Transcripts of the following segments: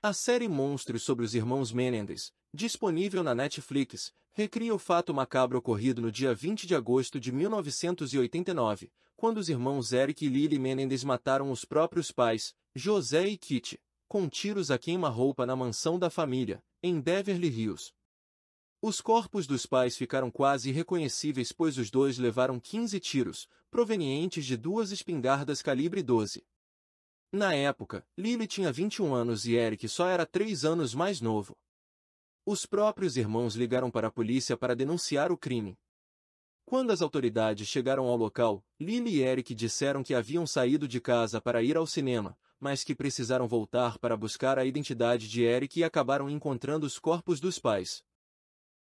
A série Monstros sobre os Irmãos Menendez, disponível na Netflix, recria o fato macabro ocorrido no dia 20 de agosto de 1989, quando os irmãos Eric e Lily Menendez mataram os próprios pais, José e Kitty, com tiros a queima-roupa na mansão da família, em Beverly Hills. Os corpos dos pais ficaram quase irreconhecíveis pois os dois levaram 15 tiros, provenientes de duas espingardas calibre 12. Na época, Lily tinha 21 anos e Eric só era 3 anos mais novo. Os próprios irmãos ligaram para a polícia para denunciar o crime. Quando as autoridades chegaram ao local, Lily e Eric disseram que haviam saído de casa para ir ao cinema, mas que precisaram voltar para buscar a identidade de Eric e acabaram encontrando os corpos dos pais.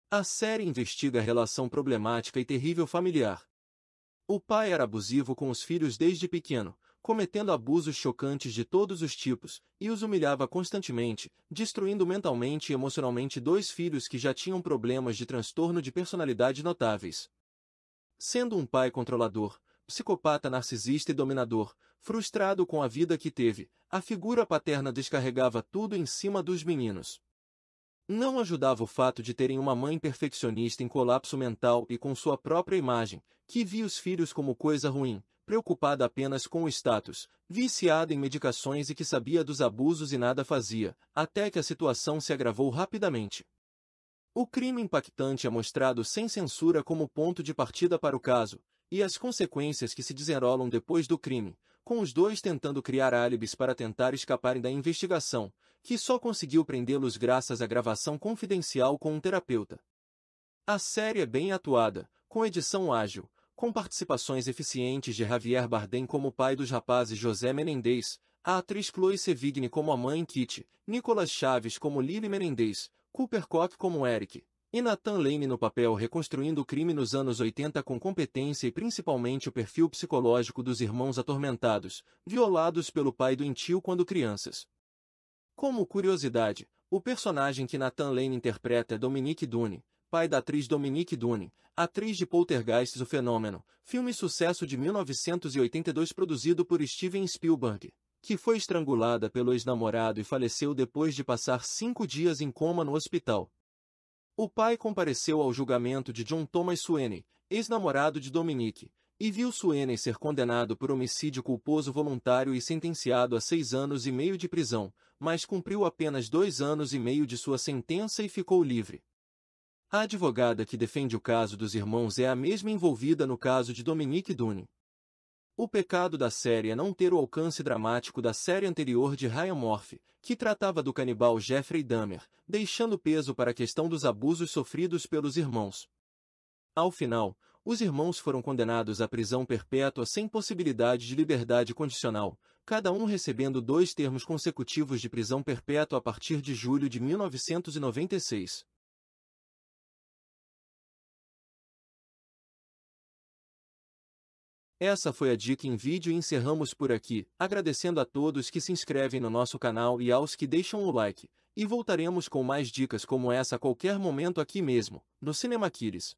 A série investiga a relação problemática e terrível familiar. O pai era abusivo com os filhos desde pequeno, cometendo abusos chocantes de todos os tipos, e os humilhava constantemente, destruindo mentalmente e emocionalmente dois filhos que já tinham problemas de transtorno de personalidade notáveis. Sendo um pai controlador, psicopata narcisista e dominador, frustrado com a vida que teve, a figura paterna descarregava tudo em cima dos meninos. Não ajudava o fato de terem uma mãe perfeccionista em colapso mental e com sua própria imagem, que via os filhos como coisa ruim, preocupada apenas com o status, viciada em medicações e que sabia dos abusos e nada fazia, até que a situação se agravou rapidamente. O crime impactante é mostrado sem censura como ponto de partida para o caso, e as consequências que se desenrolam depois do crime, com os dois tentando criar álibis para tentar escaparem da investigação, que só conseguiu prendê-los graças à gravação confidencial com um terapeuta. A série é bem atuada, com edição ágil, com participações eficientes de Javier Bardem como pai dos rapazes José Menendez, a atriz Chloe Sevigny como a mãe Kitty, Nicolas Chaves como Lily Menendez, Cooper Cott como Eric, e Nathan Lane no papel reconstruindo o crime nos anos 80 com competência e principalmente o perfil psicológico dos irmãos atormentados, violados pelo pai do entio quando crianças. Como curiosidade, o personagem que Nathan Lane interpreta é Dominique Dune, pai da atriz Dominique Dune, atriz de Poltergeist o Fenômeno, filme sucesso de 1982 produzido por Steven Spielberg, que foi estrangulada pelo ex-namorado e faleceu depois de passar cinco dias em coma no hospital. O pai compareceu ao julgamento de John Thomas Suene, ex-namorado de Dominique, e viu Suene ser condenado por homicídio culposo voluntário e sentenciado a seis anos e meio de prisão, mas cumpriu apenas dois anos e meio de sua sentença e ficou livre. A advogada que defende o caso dos irmãos é a mesma envolvida no caso de Dominique Dune. O pecado da série é não ter o alcance dramático da série anterior de Ryan Murphy, que tratava do canibal Jeffrey Dahmer, deixando peso para a questão dos abusos sofridos pelos irmãos. Ao final, os irmãos foram condenados à prisão perpétua sem possibilidade de liberdade condicional, cada um recebendo dois termos consecutivos de prisão perpétua a partir de julho de 1996. Essa foi a dica em vídeo e encerramos por aqui, agradecendo a todos que se inscrevem no nosso canal e aos que deixam o like, e voltaremos com mais dicas como essa a qualquer momento aqui mesmo, no Cinema Kiris.